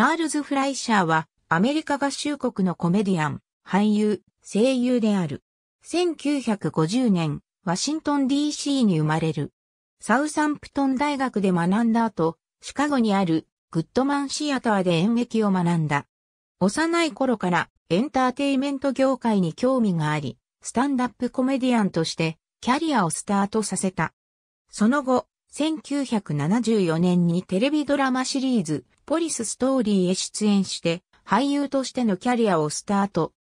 チャールズ・フライシャーは、アメリカ合衆国のコメディアン、俳優、声優である。1950年、ワシントン DC に生まれる。サウサンプトン大学で学んだ後、シカゴにあるグッドマンシアターで演劇を学んだ。幼い頃からエンターテイメント業界に興味があり、スタンダップコメディアンとしてキャリアをスタートさせた。その後、1974年にテレビドラマシリーズ、ポリスストーリーへ出演して、俳優としてのキャリアをスタート。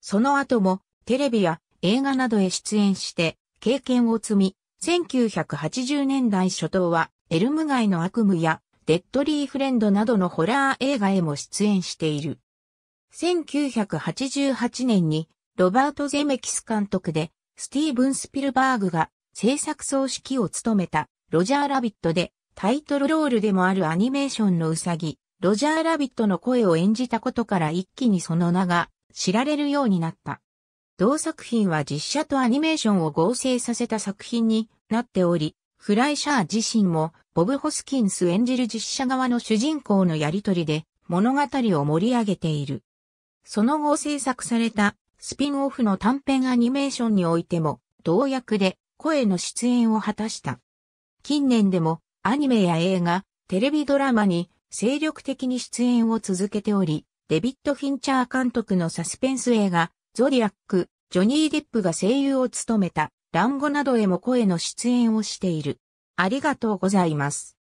その後も、テレビや映画などへ出演して、経験を積み、1980年代初頭は、エルム街の悪夢や、デッドリーフレンドなどのホラー映画へも出演している。1988年に、ロバート・ゼメキス監督で、スティーブン・スピルバーグが制作総指揮を務めたロジャーラビットで、タイトルロールでもあるアニメーションのウサギ、ロジャーラビットの声を演じたことから一気にその名が知られるようになった。同作品は実写とアニメーションを合成させた作品になっており、フライシャー自身もボブ・ホスキンス演じる実写側の主人公のやりとりで物語を盛り上げている。その後制作されたスピンオフの短編アニメーションにおいても同役で声の出演を果たした。近年でもアニメや映画、テレビドラマに精力的に出演を続けており、デビッド・フィンチャー監督のサスペンス映画、ゾディアック、ジョニー・デップが声優を務めた、ランゴなどへも声の出演をしている。ありがとうございます。